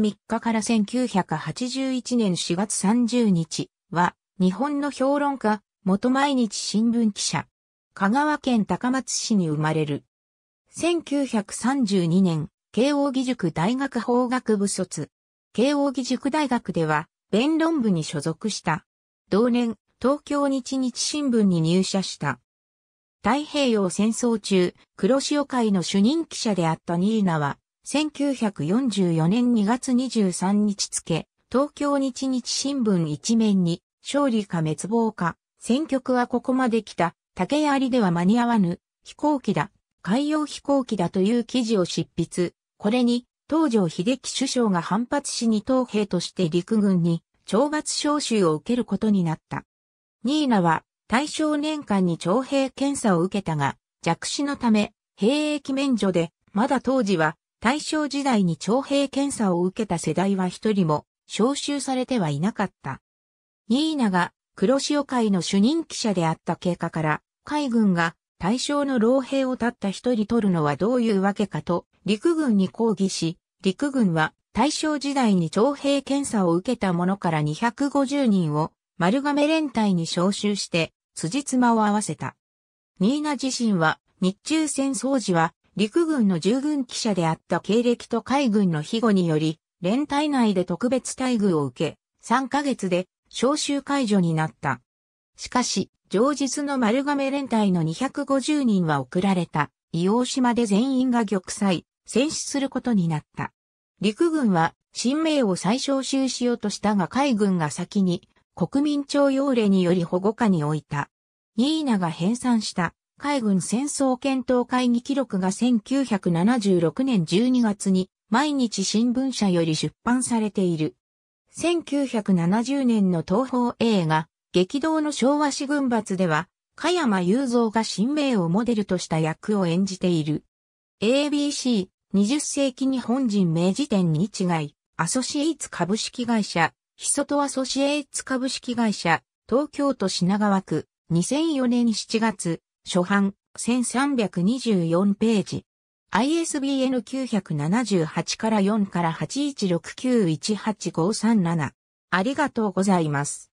3日から1981年4月30日は、日本の評論家、元毎日新聞記者。香川県高松市に生まれる。1932年、慶応義塾大学法学部卒。慶応義塾大学では、弁論部に所属した。同年、東京日日新聞に入社した。太平洋戦争中、黒潮会の主任記者であったニーナは、1944年2月23日付、東京日日新聞一面に、勝利か滅亡か、戦局はここまで来た、竹槍では間に合わぬ、飛行機だ、海洋飛行機だという記事を執筆。これに、東条秀樹首相が反発しに東兵として陸軍に懲罰召集を受けることになった。ニーナは対象年間に徴兵検査を受けたが、弱視のため、兵役免除で、まだ当時は大正時代に徴兵検査を受けた世代は一人も招集されてはいなかった。ニーナが黒潮会の主任記者であった経過から、海軍が大正の老兵をたった一人取るのはどういうわけかと、陸軍に抗議し、陸軍は大正時代に徴兵検査を受けた者から250人を丸亀連隊に招集して、辻褄を合わせた。ニーナ自身は、日中戦争時は陸軍の従軍記者であった経歴と海軍の庇護により、連隊内で特別待遇を受け、3ヶ月で召集解除になった。しかし、上日の丸亀連隊の250人は送られた、伊王島で全員が玉砕、戦死することになった。陸軍は、新名を再召集しようとしたが海軍が先に、国民徴用令により保護下に置いた。ニーナが編纂した海軍戦争検討会議記録が1976年12月に毎日新聞社より出版されている。1970年の東方映画、激動の昭和史軍閥では、加山雄三が新名をモデルとした役を演じている。ABC、20世紀日本人名辞典に違い、アソシエイツ株式会社、ヒソトアソシエイツ株式会社、東京都品川区、2004年7月、初版、1324ページ。ISBN 978から4から81691853 7ありがとうございます。